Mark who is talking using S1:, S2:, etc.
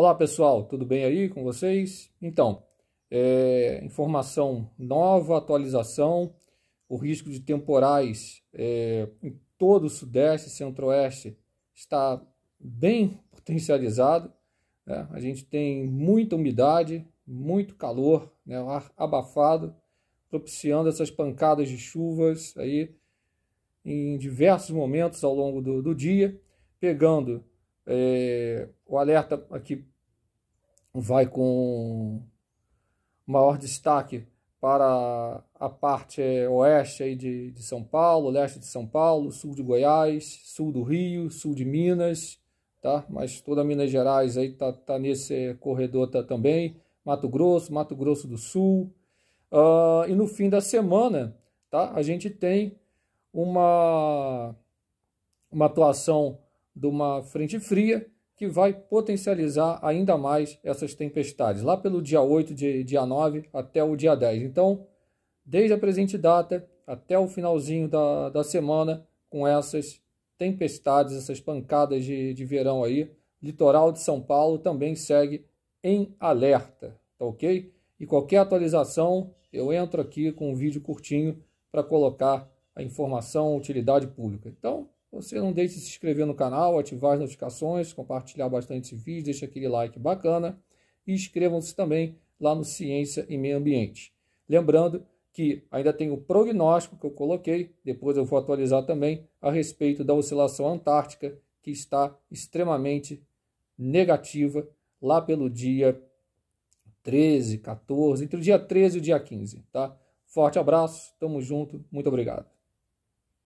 S1: Olá pessoal, tudo bem aí com vocês? Então, é, informação nova, atualização, o risco de temporais é, em todo o Sudeste e Centro-Oeste está bem potencializado. Né? A gente tem muita umidade, muito calor, né? o ar abafado, propiciando essas pancadas de chuvas aí em diversos momentos ao longo do, do dia, pegando é, o alerta aqui vai com maior destaque para a parte oeste aí de, de São Paulo, leste de São Paulo, sul de Goiás, sul do Rio, sul de Minas, tá? Mas toda Minas Gerais aí tá, tá nesse corredor tá, também, Mato Grosso, Mato Grosso do Sul. Uh, e no fim da semana, tá? A gente tem uma, uma atuação de uma frente fria que vai potencializar ainda mais essas tempestades, lá pelo dia 8, de, dia 9 até o dia 10. Então, desde a presente data até o finalzinho da, da semana, com essas tempestades, essas pancadas de, de verão aí, litoral de São Paulo também segue em alerta, tá ok? E qualquer atualização, eu entro aqui com um vídeo curtinho para colocar a informação, utilidade pública. Então, você não deixe de se inscrever no canal, ativar as notificações, compartilhar bastante esse vídeo, deixa aquele like bacana e inscrevam-se também lá no Ciência e Meio Ambiente. Lembrando que ainda tem o prognóstico que eu coloquei, depois eu vou atualizar também a respeito da oscilação antártica que está extremamente negativa lá pelo dia 13, 14, entre o dia 13 e o dia 15, tá? Forte abraço, tamo junto, muito obrigado.